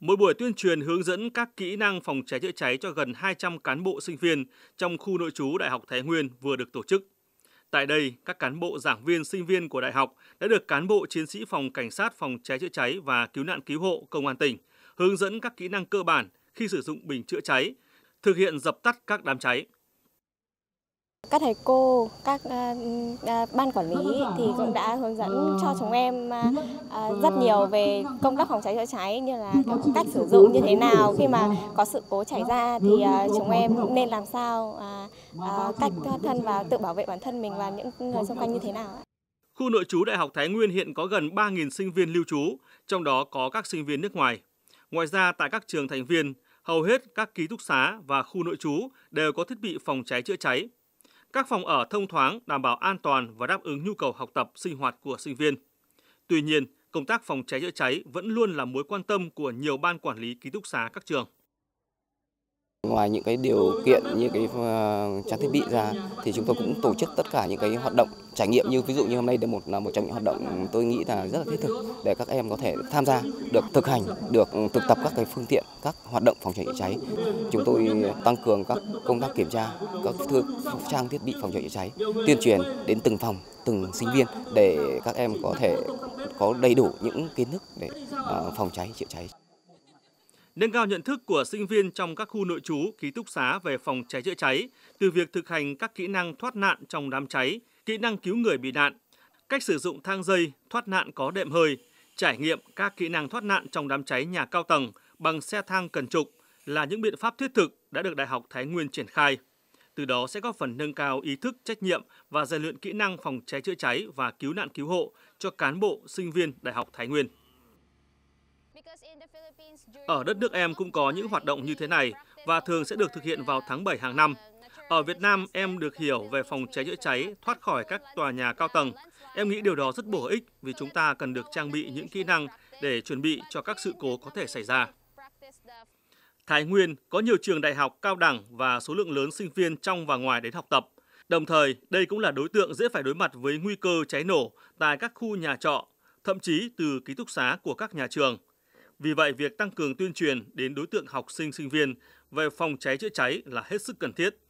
Mỗi buổi tuyên truyền hướng dẫn các kỹ năng phòng cháy chữa cháy cho gần 200 cán bộ sinh viên trong khu nội trú Đại học Thái Nguyên vừa được tổ chức. Tại đây, các cán bộ giảng viên sinh viên của đại học đã được cán bộ chiến sĩ phòng cảnh sát phòng cháy chữa cháy và cứu nạn cứu hộ công an tỉnh hướng dẫn các kỹ năng cơ bản khi sử dụng bình chữa cháy, thực hiện dập tắt các đám cháy các thầy cô, các uh, ban quản lý thì cũng đã hướng dẫn ờ. cho chúng em uh, rất nhiều về công tác phòng cháy chữa cháy như là cách sử dụng như thế nào khi mà có sự cố xảy ra thì uh, chúng em nên làm sao uh, uh, cách thân và tự bảo vệ bản thân mình và những người xung quanh như thế nào. Khu nội trú Đại học Thái Nguyên hiện có gần 3.000 sinh viên lưu trú, trong đó có các sinh viên nước ngoài. Ngoài ra, tại các trường thành viên, hầu hết các ký túc xá và khu nội trú đều có thiết bị phòng cháy chữa cháy, các phòng ở thông thoáng, đảm bảo an toàn và đáp ứng nhu cầu học tập, sinh hoạt của sinh viên. Tuy nhiên, công tác phòng cháy chữa cháy vẫn luôn là mối quan tâm của nhiều ban quản lý ký túc xá các trường ngoài những cái điều kiện như cái ờ, trang thiết bị ra thì chúng tôi cũng tổ chức tất cả những cái hoạt động trải nghiệm như ví dụ như hôm nay là một là một trong những hoạt động tôi nghĩ là rất là thiết thực để các em có thể tham gia được thực hành được ừ, thực tập các cái phương tiện các hoạt động phòng cháy chữa cháy chúng tôi tăng cường các công tác kiểm tra các trang thiết bị phòng cháy chữa cháy tuyên truyền đến từng phòng từng sinh viên để các em có thể có đầy đủ những kiến thức để ờ, phòng cháy chữa cháy nâng cao nhận thức của sinh viên trong các khu nội trú, ký túc xá về phòng cháy chữa cháy, từ việc thực hành các kỹ năng thoát nạn trong đám cháy, kỹ năng cứu người bị nạn, cách sử dụng thang dây, thoát nạn có đệm hơi, trải nghiệm các kỹ năng thoát nạn trong đám cháy nhà cao tầng bằng xe thang cần trục là những biện pháp thiết thực đã được Đại học Thái Nguyên triển khai. Từ đó sẽ góp phần nâng cao ý thức, trách nhiệm và rèn luyện kỹ năng phòng cháy chữa cháy và cứu nạn cứu hộ cho cán bộ, sinh viên Đại học Thái Nguyên. Ở đất nước em cũng có những hoạt động như thế này và thường sẽ được thực hiện vào tháng 7 hàng năm. Ở Việt Nam, em được hiểu về phòng cháy chữa cháy, thoát khỏi các tòa nhà cao tầng. Em nghĩ điều đó rất bổ ích vì chúng ta cần được trang bị những kỹ năng để chuẩn bị cho các sự cố có thể xảy ra. Thái Nguyên có nhiều trường đại học, cao đẳng và số lượng lớn sinh viên trong và ngoài đến học tập. Đồng thời, đây cũng là đối tượng dễ phải đối mặt với nguy cơ cháy nổ tại các khu nhà trọ, thậm chí từ ký túc xá của các nhà trường. Vì vậy, việc tăng cường tuyên truyền đến đối tượng học sinh sinh viên về phòng cháy chữa cháy là hết sức cần thiết.